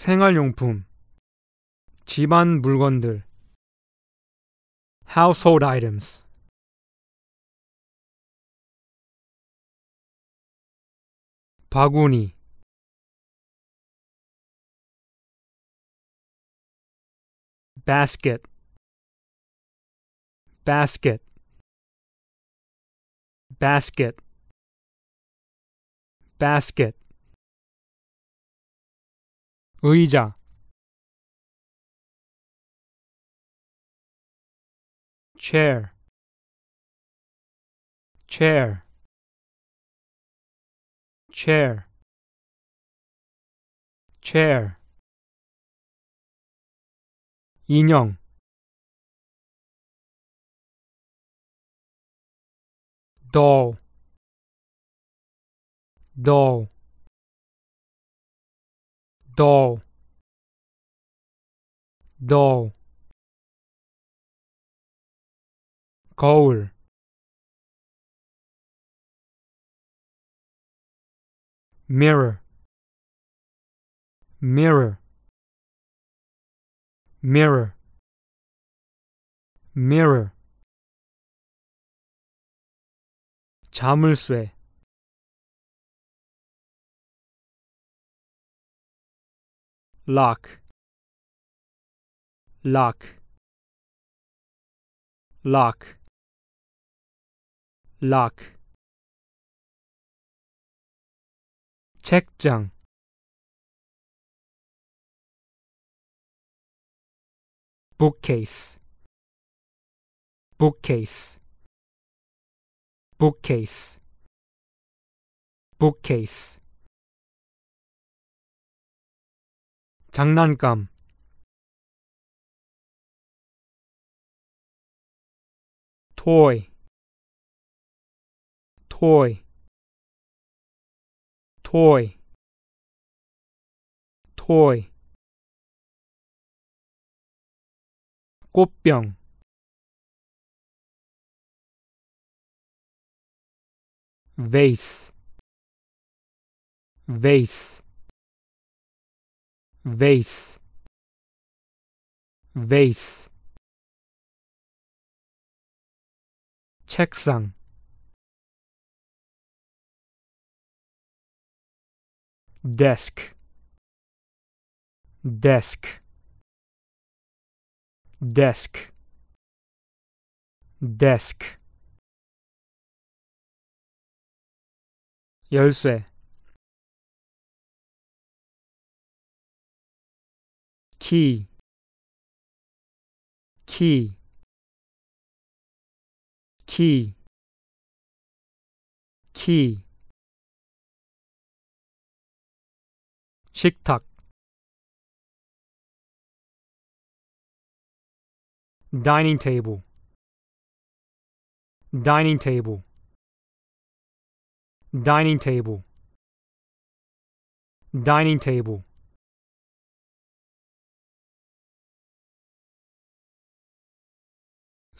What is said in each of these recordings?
생활용품 집안 물건들 household items 바구니 basket basket basket basket 의자 chair chair chair chair 인형 doll doll doll doll coal mirror mirror mirror mirror 자물쇠 lock lock lock lock 책장 bookcase bookcase bookcase bookcase 장난감 toy toy toy toy 꽃병 vase vase vase vase 책상 desk desk desk desk 열쇠 key key key key 식탁 dining table dining table dining table dining table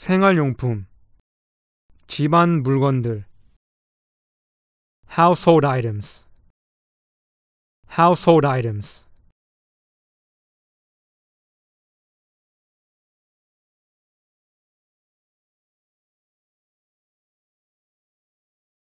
생활용품 집안 물건들 household items household items